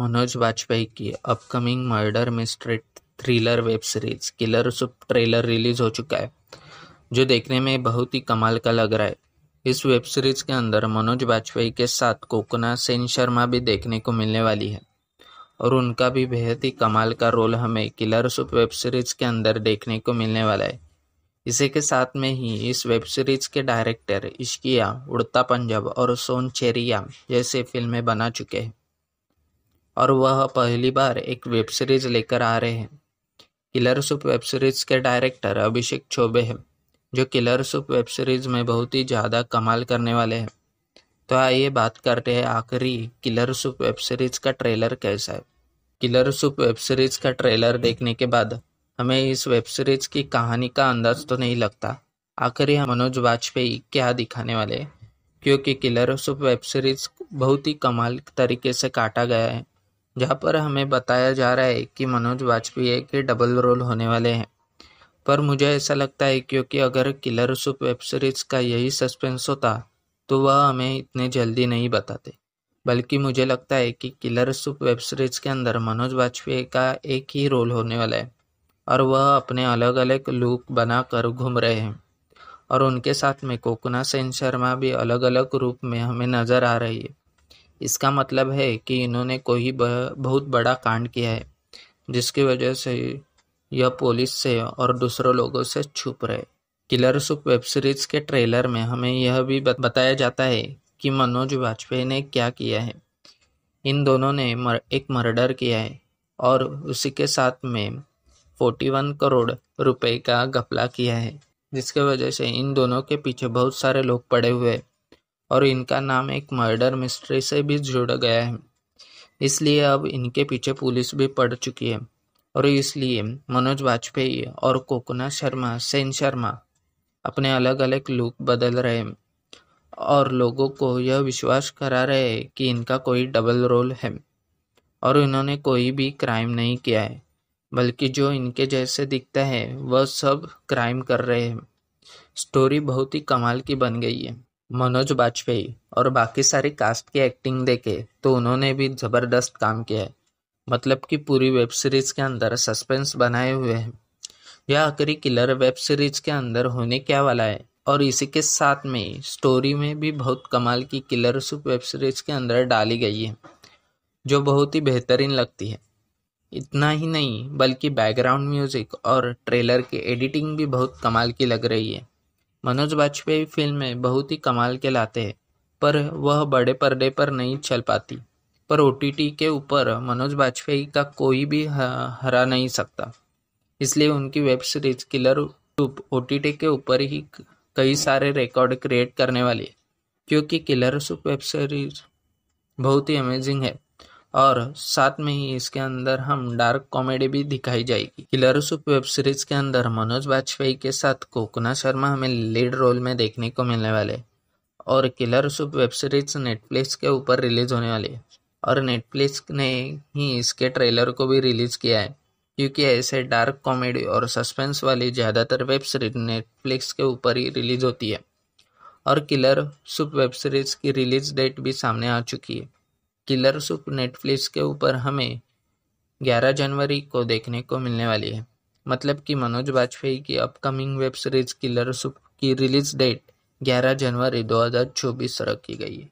मनोज वाजपेयी की upcoming murder mystery thriller web series killer soup trailer release हो चुका है जो देखने में बहुत ही कमाल का लग रहा है इस वेब सीरीज के अंदर मनोज वाजपेयी के साथ कोकना सेन शर्मा भी देखने को मिलने वाली है और उनका भी बेहद ही कमाल का रोल हमें किलर सुप वेब सीरीज के अंदर देखने को मिलने वाला है इसी के साथ में ही इस वेब सीरीज के डायरेक्टर इश्किया उड़ता पंजाब और सोन चेरिया जैसे फिल्में बना चुके हैं और वह पहली बार एक वेब सीरीज लेकर आ रहे हैं किलर सुप वेब सीरीज के डायरेक्टर अभिषेक चौबे हैं जो किलर सुप वेब सीरीज में बहुत ही ज़्यादा कमाल करने वाले हैं तो आइए बात करते हैं आखिरी किलर सुप वेब सीरीज का ट्रेलर कैसा है किलर सुप वेब सीरीज का ट्रेलर देखने के बाद हमें इस वेब सीरीज की कहानी का अंदाज तो नहीं लगता आखिर हम मनोज वाजपेयी क्या दिखाने वाले हैं क्योंकि किलर सुप वेब सीरीज बहुत ही कमाल तरीके से काटा गया है जहाँ पर हमें बताया जा रहा है कि मनोज वाजपेयी के डबल रोल होने वाले हैं पर मुझे ऐसा लगता है क्योंकि अगर किलर सुप वेब सीरीज़ का यही सस्पेंस होता तो वह हमें इतने जल्दी नहीं बताते बल्कि मुझे लगता है कि किलर सुप वेब सीरीज़ के अंदर मनोज वाजपेयी का एक ही रोल होने वाला है और वह अपने अलग अलग लुक बनाकर घूम रहे हैं और उनके साथ में कोकुना सेन शर्मा भी अलग अलग रूप में हमें नज़र आ रही है इसका मतलब है कि इन्होंने कोई बहुत बड़ा कांड किया है जिसकी वजह से यह पुलिस से और दूसरों लोगों से छुप रहे किलर सुप वेब सीरीज के ट्रेलर में हमें यह भी बताया जाता है कि मनोज वाजपेयी ने क्या किया है इन दोनों ने मर, एक मर्डर किया है और उसी के साथ में 41 करोड़ रुपए का घपला किया है जिसके वजह से इन दोनों के पीछे बहुत सारे लोग पड़े हुए हैं और इनका नाम एक मर्डर मिस्ट्री से भी जुड़ गया है इसलिए अब इनके पीछे पुलिस भी पड़ चुकी है और इसलिए मनोज वाजपेयी और कोकुना शर्मा सेन शर्मा अपने अलग अलग लुक बदल रहे हैं और लोगों को यह विश्वास करा रहे हैं कि इनका कोई डबल रोल है और इन्होंने कोई भी क्राइम नहीं किया है बल्कि जो इनके जैसे दिखता है वह सब क्राइम कर रहे हैं स्टोरी बहुत ही कमाल की बन गई है मनोज बाजपेयी और बाकी सारी कास्ट की एक्टिंग देखे तो उन्होंने भी ज़बरदस्त काम किया है मतलब कि पूरी वेब सीरीज़ के अंदर सस्पेंस बनाए हुए हैं यह आखिरी किलर वेब सीरीज के अंदर होने क्या वाला है और इसी के साथ में स्टोरी में भी बहुत कमाल की किलर सुप वेब सीरीज के अंदर डाली गई है जो बहुत ही बेहतरीन लगती है इतना ही नहीं बल्कि बैकग्राउंड म्यूज़िक और ट्रेलर की एडिटिंग भी बहुत कमाल की लग रही है मनोज बाजपेयी फिल्में बहुत ही कमाल के लाते हैं पर वह बड़े पर्दे पर नहीं चल पाती पर ओ के ऊपर मनोज बाजपेयी का कोई भी हरा नहीं सकता इसलिए उनकी वेब सीरीज किलर सूप ओ के ऊपर ही कई सारे रिकॉर्ड क्रिएट करने वाली है क्योंकि किलर सुप वेब सीरीज बहुत ही अमेजिंग है और साथ में ही इसके अंदर हम डार्क कॉमेडी भी दिखाई जाएगी किलर सुप वेब सीरीज के अंदर मनोज वाजपेयी के साथ कोकना शर्मा हमें लीड रोल में देखने को मिलने वाले और killer soup web series Netflix के ऊपर रिलीज होने वाली है और नेटफ्लिक्स ने ही इसके ट्रेलर को भी रिलीज किया है क्योंकि ऐसे डार्क कॉमेडी और सस्पेंस वाली ज़्यादातर वेब सीरीज नेटफ्लिक्स के ऊपर ही रिलीज होती है और किलर सुप वेब सीरीज की रिलीज डेट भी सामने आ चुकी है किलर सुप नेटफ्लिक्स के ऊपर हमें 11 जनवरी को देखने को मिलने वाली है मतलब कि मनोज वाजपेयी की upcoming web series killer soup की रिलीज डेट 11 जनवरी 2024 रखी गई है